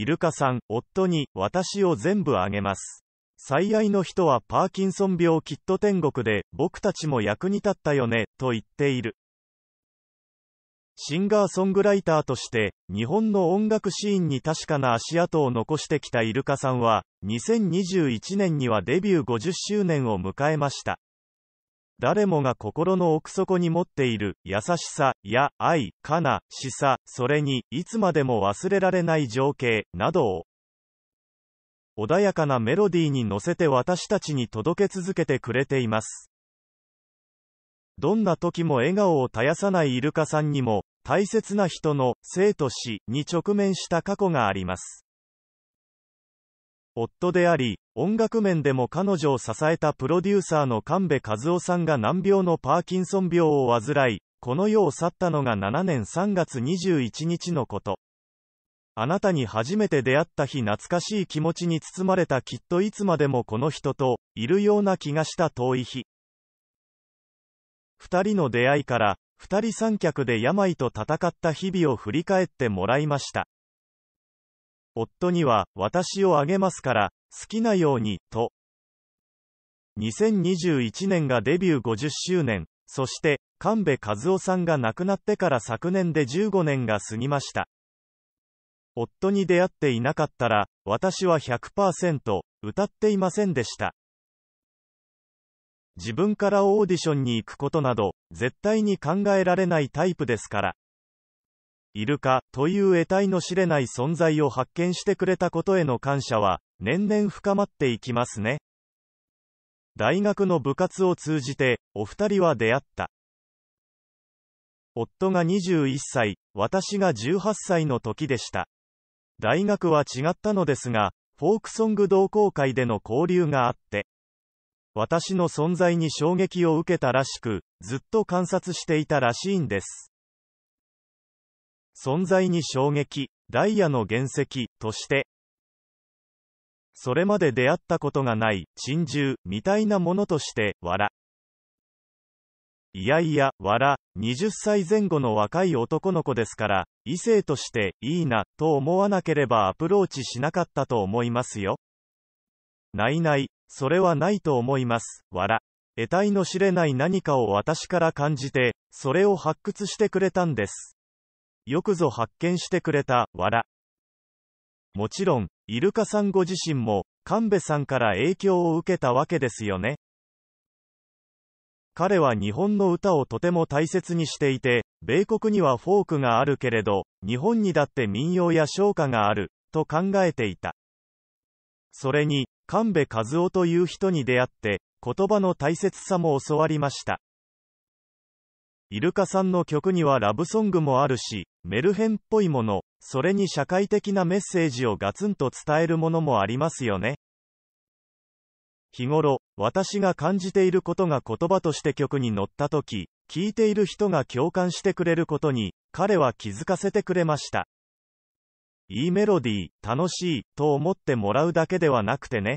イルカさん、夫に、私を全部あげます。最愛の人はパーキンソン病キット天国で、僕たちも役に立ったよね、と言っている。シンガーソングライターとして、日本の音楽シーンに確かな足跡を残してきたイルカさんは、2021年にはデビュー50周年を迎えました。誰もが心の奥底に持っている、優しさ、や、愛、悲しさ、それに、いつまでも忘れられない情景、などを、穏やかなメロディーに乗せて私たちに届け続けてくれています。どんな時も笑顔を絶やさないイルカさんにも、大切な人の、生と死に直面した過去があります。夫であり、音楽面でも彼女を支えたプロデューサーの神戸和夫さんが難病のパーキンソン病を患い、この世を去ったのが7年3月21日のこと。あなたに初めて出会った日懐かしい気持ちに包まれたきっといつまでもこの人と、いるような気がした遠い日。二人の出会いから、二人三脚で病と戦った日々を振り返ってもらいました。夫には、私をあげますから、好きなように、と。2021年がデビュー50周年、そして、神戸和夫さんが亡くなってから昨年で15年が過ぎました。夫に出会っていなかったら、私は100%、歌っていませんでした。自分からオーディションに行くことなど、絶対に考えられないタイプですから。イルカという得体の知れない存在を発見してくれたことへの感謝は年々深まっていきますね。大学の部活を通じてお二人は出会った。夫が21歳、私が18歳の時でした。大学は違ったのですが、フォークソング同好会での交流があって、私の存在に衝撃を受けたらしく、ずっと観察していたらしいんです。存在に衝撃、ダイヤの原石、として、それまで出会ったことがない、珍獣、みたいなものとして、わら。いやいや、わら、20歳前後の若い男の子ですから、異性として、いいな、と思わなければアプローチしなかったと思いますよ。ないない、それはないと思います、わら。得体の知れない何かを私から感じて、それを発掘してくれたんです。よくぞ発見してくれた、わら。もちろん、イルカさんご自身も、神戸さんから影響を受けたわけですよね。彼は日本の歌をとても大切にしていて、米国にはフォークがあるけれど、日本にだって民謡や唱歌がある、と考えていた。それに、神戸和夫という人に出会って、言葉の大切さも教わりました。イルカさんの曲にはラブソングもあるし、メルヘンっぽいもの、それに社会的なメッセージをガツンと伝えるものもありますよね。日頃、私が感じていることが言葉として曲に乗った時、聞いている人が共感してくれることに、彼は気づかせてくれました。いいメロディー、楽しい、と思ってもらうだけではなくてね。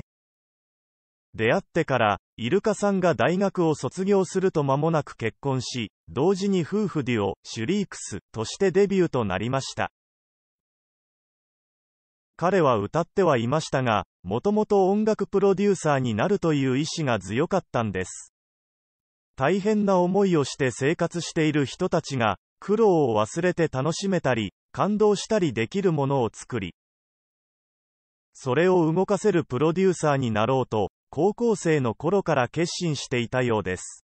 出会ってから、イルカさんが大学を卒業すると間もなく結婚し、同時に夫婦デュオ、シュリークスとしてデビューとなりました。彼は歌ってはいましたが、もともと音楽プロデューサーになるという意志が強かったんです。大変な思いをして生活している人たちが、苦労を忘れて楽しめたり、感動したりできるものを作り、それを動かせるプロデューサーになろうと、高校生の頃から決心していたようです。